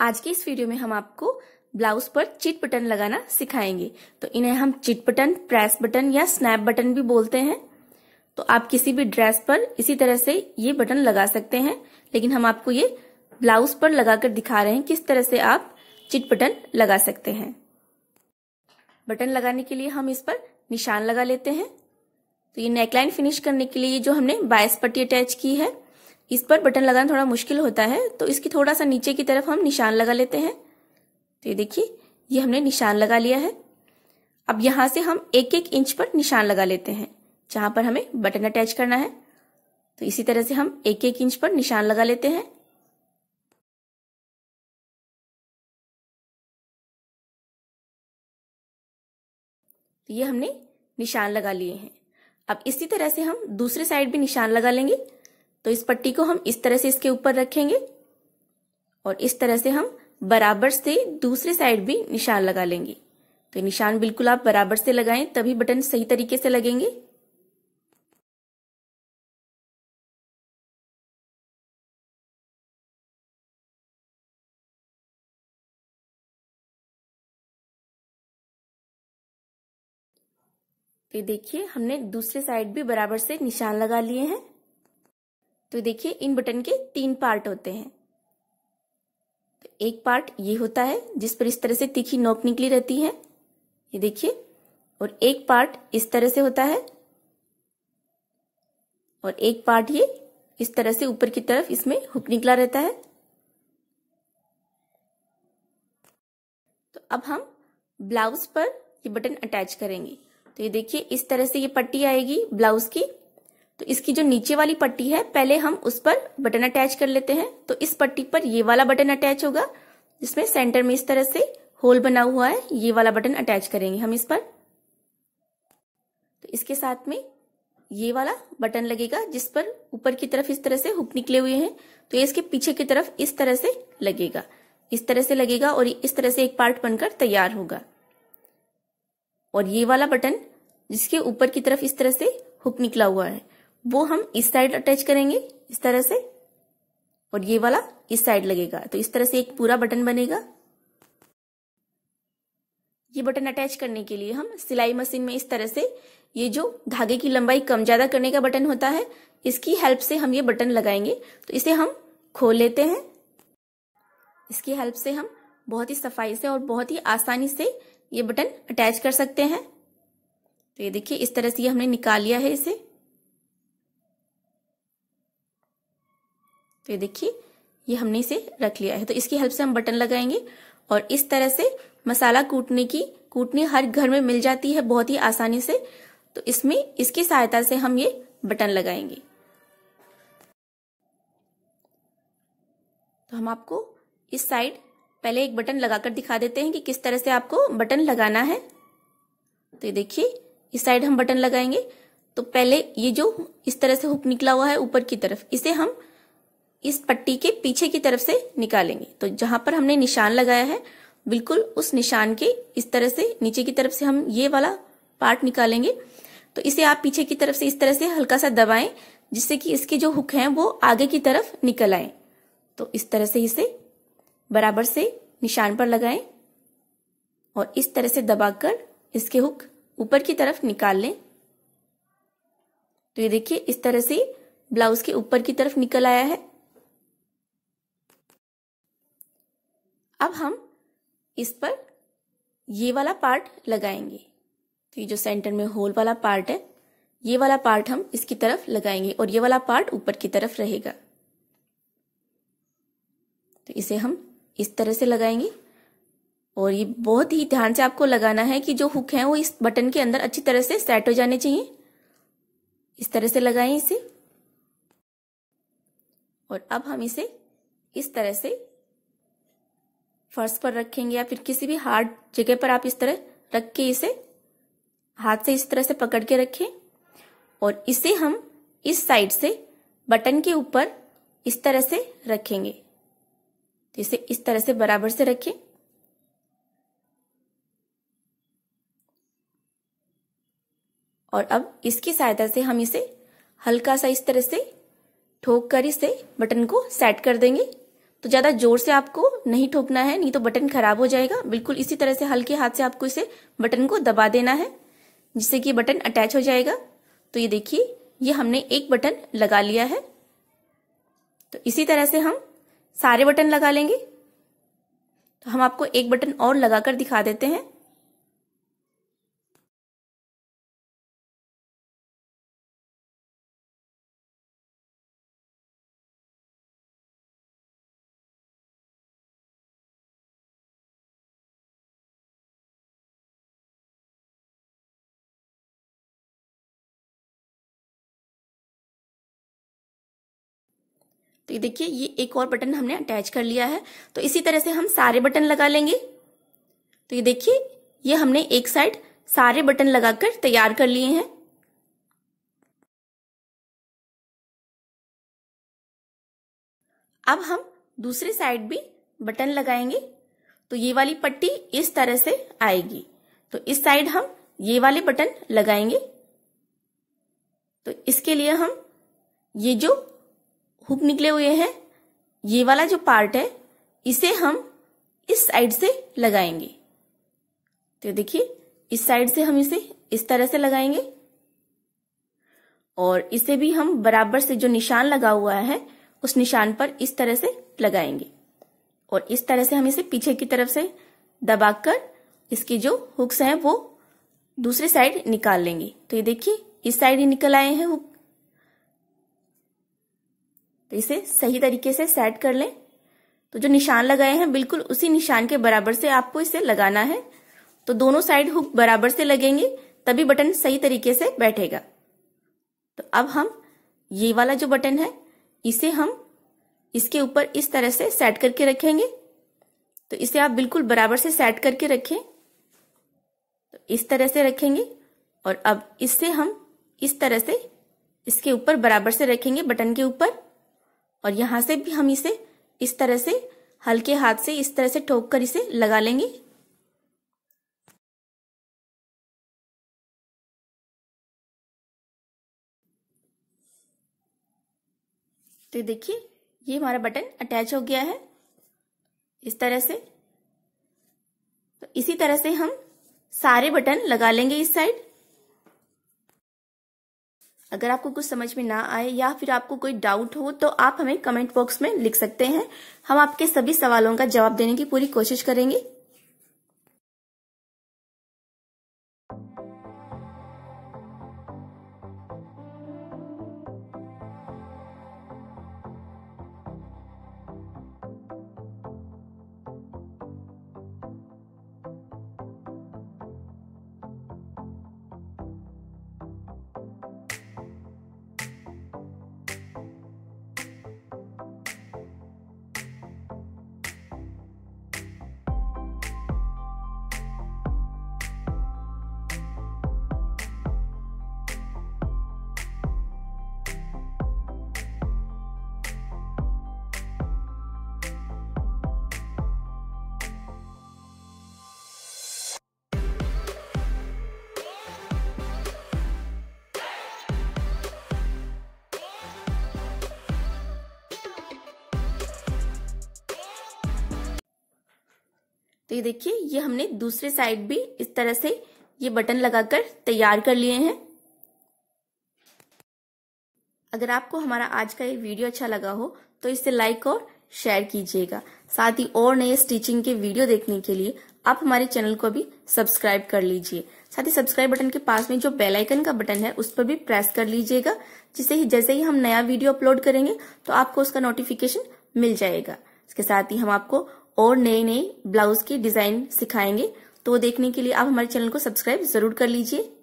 आज के इस वीडियो में हम आपको ब्लाउज पर चिट बटन लगाना सिखाएंगे तो इन्हें हम चिट बटन प्रेस बटन या स्नैप बटन भी बोलते हैं तो आप किसी भी ड्रेस पर इसी तरह से ये बटन लगा सकते हैं लेकिन हम आपको ये ब्लाउज पर लगाकर दिखा रहे हैं किस तरह से आप चिट बटन लगा सकते हैं बटन लगाने के लिए हम इस पर निशान लगा लेते हैं तो ये नेकलाइन फिनिश करने के लिए जो हमने बायस पट्टी अटैच की है इस पर बटन लगाना थोड़ा मुश्किल होता है तो इसकी थोड़ा सा नीचे की तरफ हम निशान लगा लेते हैं तो ये देखिए ये हमने निशान लगा लिया है अब यहां से हम एक एक इंच पर निशान लगा लेते हैं जहां पर हमें बटन अटैच करना है तो इसी तरह से हम एक एक इंच पर निशान लगा लेते हैं तो ये हमने निशान लगा लिए हैं अब इसी तरह से हम दूसरे साइड भी निशान लगा लेंगे तो इस पट्टी को हम इस तरह से इसके ऊपर रखेंगे और इस तरह से हम बराबर से दूसरे साइड भी निशान लगा लेंगे तो निशान बिल्कुल आप बराबर से लगाएं तभी बटन सही तरीके से लगेंगे तो देखिए हमने दूसरे साइड भी बराबर से निशान लगा लिए हैं तो देखिए इन बटन के तीन पार्ट होते हैं तो एक पार्ट ये होता है जिस पर इस तरह से तीखी नोक निकली रहती है ये देखिए और एक पार्ट इस तरह से होता है और एक पार्ट ये इस तरह से ऊपर की तरफ इसमें हुक निकला रहता है तो अब हम ब्लाउज पर ये बटन अटैच करेंगे तो ये देखिए इस तरह से ये पट्टी आएगी ब्लाउज की तो इसकी जो नीचे वाली पट्टी है पहले हम उस पर बटन अटैच कर लेते हैं तो इस पट्टी पर ये वाला बटन अटैच होगा जिसमें सेंटर में इस तरह से होल बना हुआ है ये वाला बटन अटैच करेंगे हम इस पर तो इसके साथ में ये वाला बटन लगेगा जिस पर ऊपर की तरफ इस तरह से हुक निकले हुए हैं तो ये इसके पीछे की तरफ इस तरह से लगेगा इस तरह से लगेगा और इस तरह से एक पार्ट बनकर तैयार होगा और ये वाला बटन जिसके ऊपर की तरफ इस तरह से हुक निकला हुआ है वो हम इस साइड अटैच करेंगे इस तरह से और ये वाला इस साइड लगेगा तो इस तरह से एक पूरा बटन बनेगा ये बटन अटैच करने के लिए हम सिलाई मशीन में इस तरह से ये जो धागे की लंबाई कम ज्यादा करने का बटन होता है इसकी हेल्प से हम ये बटन लगाएंगे तो इसे हम खोल लेते हैं इसकी हेल्प से हम बहुत ही सफाई से और बहुत ही आसानी से ये बटन अटैच कर सकते हैं तो ये देखिए इस तरह से ये हमने निकाल लिया है इसे तो ये देखिए ये हमने इसे रख लिया है तो इसकी हेल्प से हम बटन लगाएंगे और इस तरह से मसाला कूटने की कूटनी हर घर में मिल जाती है बहुत ही आसानी से तो इसमें इसकी सहायता से हम ये बटन लगाएंगे तो हम आपको इस साइड पहले एक बटन लगाकर दिखा देते हैं कि किस तरह से आपको बटन लगाना है तो ये देखिए इस साइड हम बटन लगाएंगे तो पहले ये जो इस तरह से हुक निकला हुआ है ऊपर की तरफ इसे हम इस पट्टी के पीछे की तरफ से निकालेंगे तो जहां पर हमने निशान लगाया है बिल्कुल उस निशान के इस तरह से नीचे की तरफ से हम ये वाला पार्ट निकालेंगे तो इसे आप पीछे की तरफ से इस तरह से हल्का सा दबाएं जिससे कि इसके जो हुक हैं वो आगे की तरफ निकल आए तो इस तरह से इसे बराबर से निशान पर लगाएं और इस तरह से दबाकर इसके हुक ऊपर की तरफ निकाल लें तो ये देखिए इस तरह से ब्लाउज के ऊपर की तरफ निकल आया है अब हम इस पर ये वाला पार्ट लगाएंगे तो ये जो सेंटर में होल वाला पार्ट है ये वाला पार्ट हम इसकी तरफ लगाएंगे और ये वाला पार्ट ऊपर की तरफ रहेगा तो इसे हम इस तरह से लगाएंगे और ये बहुत ही ध्यान से आपको लगाना है कि जो हुक है वो इस बटन के अंदर अच्छी तरह से सेट हो जाने चाहिए इस तरह से लगाएं इसे और अब हम इसे इस तरह से फर्श पर रखेंगे या फिर किसी भी हार्ड जगह पर आप इस तरह रख के इसे हाथ से इस तरह से पकड़ के रखें और इसे हम इस साइड से बटन के ऊपर इस तरह से रखेंगे तो इसे इस तरह से बराबर से रखें और अब इसकी सहायता से हम इसे हल्का सा इस तरह से ठोक कर इसे बटन को सेट कर देंगे तो ज्यादा जोर से आपको नहीं ठोकना है नहीं तो बटन खराब हो जाएगा बिल्कुल इसी तरह से हल्के हाथ से आपको इसे बटन को दबा देना है जिससे कि बटन अटैच हो जाएगा तो ये देखिए ये हमने एक बटन लगा लिया है तो इसी तरह से हम सारे बटन लगा लेंगे तो हम आपको एक बटन और लगाकर दिखा देते हैं तो ये देखिए ये एक और बटन हमने अटैच कर लिया है तो इसी तरह से हम सारे बटन लगा लेंगे तो ये देखिए ये हमने एक साइड सारे बटन लगाकर तैयार कर लिए हैं अब हम दूसरी साइड भी बटन लगाएंगे तो ये वाली पट्टी इस तरह से आएगी तो इस साइड हम ये वाले बटन लगाएंगे तो इसके लिए हम ये जो हुक निकले हुए हैं ये वाला जो पार्ट है इसे हम इस साइड से लगाएंगे तो देखिए इस साइड से हम इसे इस तरह से लगाएंगे और इसे भी हम बराबर से जो निशान लगा हुआ है उस निशान पर इस तरह से लगाएंगे और इस तरह से हम इसे पीछे की तरफ से दबाकर इसके जो हुक्स हैं वो दूसरे साइड निकाल लेंगे तो ये देखिए इस साइड ही निकल आए हैं हुक तो इसे सही तरीके से सेट कर लें तो जो निशान लगाए हैं बिल्कुल उसी निशान के बराबर से आपको इसे लगाना है तो दोनों साइड हुक बराबर से लगेंगे तभी बटन सही तरीके से बैठेगा तो अब हम ये वाला जो बटन है इसे हम इसके ऊपर इस तरह से सेट करके रखेंगे तो इसे आप बिल्कुल बराबर से सेट करके रखें तो इस तरह से रखेंगे और अब इससे हम इस तरह से इसके ऊपर बराबर से रखेंगे बटन के ऊपर और यहां से भी हम इसे इस तरह से हल्के हाथ से इस तरह से ठोक कर इसे लगा लेंगे तो देखिए ये हमारा बटन अटैच हो गया है इस तरह से तो इसी तरह से हम सारे बटन लगा लेंगे इस साइड अगर आपको कुछ समझ में ना आए या फिर आपको कोई डाउट हो तो आप हमें कमेंट बॉक्स में लिख सकते हैं हम आपके सभी सवालों का जवाब देने की पूरी कोशिश करेंगे तो ये देखिए ये हमने दूसरे साइड भी इस तरह से ये बटन लगाकर तैयार कर लिए हैं अगर आपको हमारा आज का ये वीडियो अच्छा लगा हो तो इसे लाइक और शेयर कीजिएगा साथ ही और नए स्टिचिंग के वीडियो देखने के लिए आप हमारे चैनल को भी सब्सक्राइब कर लीजिए साथ ही सब्सक्राइब बटन के पास में जो बेल आइकन का बटन है उस पर भी प्रेस कर लीजिएगा जिससे ही जैसे ही हम नया वीडियो अपलोड करेंगे तो आपको उसका नोटिफिकेशन मिल जाएगा इसके साथ ही हम आपको और नए नए ब्लाउज की डिजाइन सिखाएंगे तो देखने के लिए आप हमारे चैनल को सब्सक्राइब जरूर कर लीजिए